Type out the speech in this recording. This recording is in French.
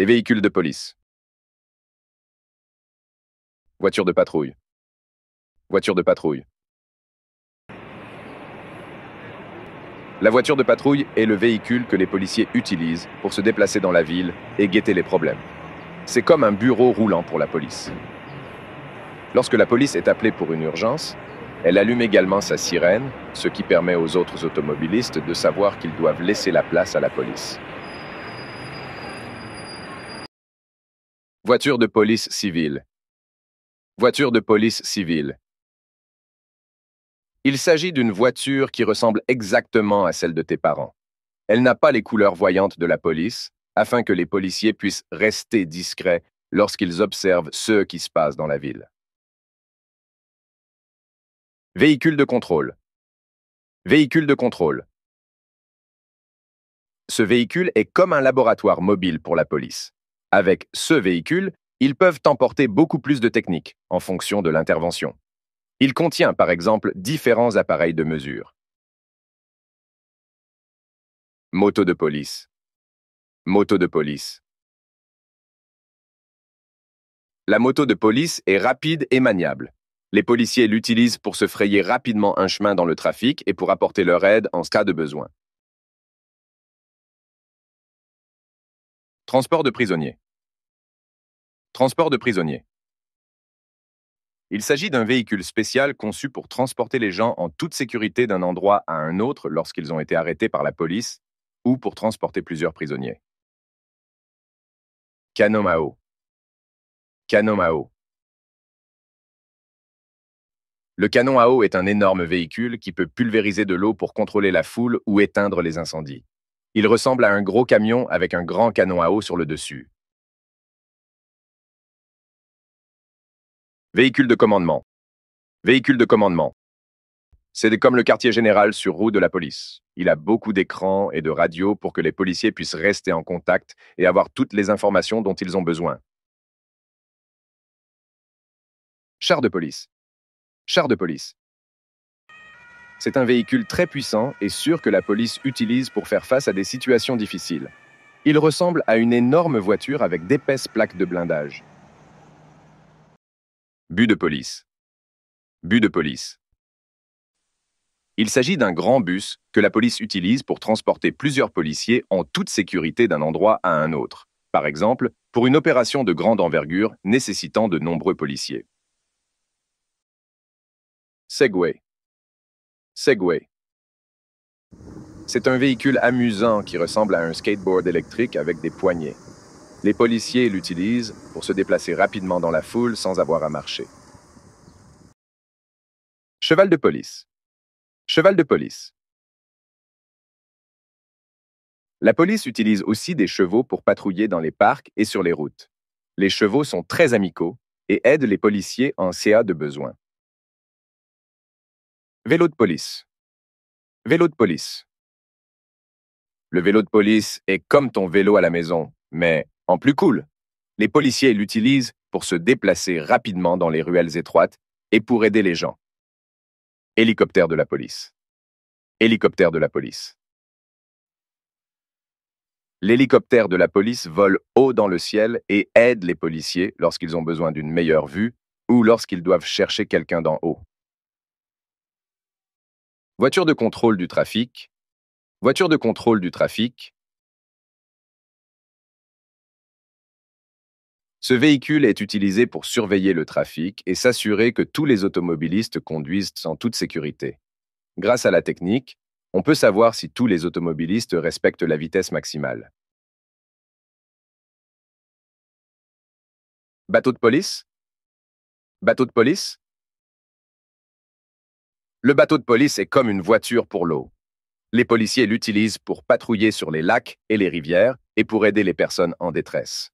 Les véhicules de police. Voiture de patrouille. Voiture de patrouille. La voiture de patrouille est le véhicule que les policiers utilisent pour se déplacer dans la ville et guetter les problèmes. C'est comme un bureau roulant pour la police. Lorsque la police est appelée pour une urgence, elle allume également sa sirène, ce qui permet aux autres automobilistes de savoir qu'ils doivent laisser la place à la police. Voiture de police civile. Voiture de police civile. Il s'agit d'une voiture qui ressemble exactement à celle de tes parents. Elle n'a pas les couleurs voyantes de la police, afin que les policiers puissent rester discrets lorsqu'ils observent ce qui se passe dans la ville. Véhicule de contrôle. Véhicule de contrôle. Ce véhicule est comme un laboratoire mobile pour la police. Avec ce véhicule, ils peuvent emporter beaucoup plus de techniques en fonction de l'intervention. Il contient par exemple différents appareils de mesure. Moto de police. Moto de police. La moto de police est rapide et maniable. Les policiers l'utilisent pour se frayer rapidement un chemin dans le trafic et pour apporter leur aide en cas de besoin. Transport de prisonniers. Transport de prisonniers. Il s'agit d'un véhicule spécial conçu pour transporter les gens en toute sécurité d'un endroit à un autre lorsqu'ils ont été arrêtés par la police ou pour transporter plusieurs prisonniers. eau Canon à eau. Le canon à eau est un énorme véhicule qui peut pulvériser de l'eau pour contrôler la foule ou éteindre les incendies. Il ressemble à un gros camion avec un grand canon à eau sur le dessus. Véhicule de commandement. Véhicule de commandement. C'est comme le quartier général sur roue de la police. Il a beaucoup d'écrans et de radios pour que les policiers puissent rester en contact et avoir toutes les informations dont ils ont besoin. Char de police. Char de police. C'est un véhicule très puissant et sûr que la police utilise pour faire face à des situations difficiles. Il ressemble à une énorme voiture avec d'épaisses plaques de blindage. But de police. de police. Il s'agit d'un grand bus que la police utilise pour transporter plusieurs policiers en toute sécurité d'un endroit à un autre, par exemple pour une opération de grande envergure nécessitant de nombreux policiers. Segway. Segway. C'est un véhicule amusant qui ressemble à un skateboard électrique avec des poignées. Les policiers l'utilisent pour se déplacer rapidement dans la foule sans avoir à marcher. Cheval de police. Cheval de police. La police utilise aussi des chevaux pour patrouiller dans les parcs et sur les routes. Les chevaux sont très amicaux et aident les policiers en CA de besoin. Vélo de police. Vélo de police. Le vélo de police est comme ton vélo à la maison, mais en plus cool. Les policiers l'utilisent pour se déplacer rapidement dans les ruelles étroites et pour aider les gens. Hélicoptère de la police. Hélicoptère de la police. L'hélicoptère de la police vole haut dans le ciel et aide les policiers lorsqu'ils ont besoin d'une meilleure vue ou lorsqu'ils doivent chercher quelqu'un d'en haut. Voiture de contrôle du trafic. Voiture de contrôle du trafic. Ce véhicule est utilisé pour surveiller le trafic et s'assurer que tous les automobilistes conduisent en toute sécurité. Grâce à la technique, on peut savoir si tous les automobilistes respectent la vitesse maximale. Bateau de police Bateau de police le bateau de police est comme une voiture pour l'eau. Les policiers l'utilisent pour patrouiller sur les lacs et les rivières et pour aider les personnes en détresse.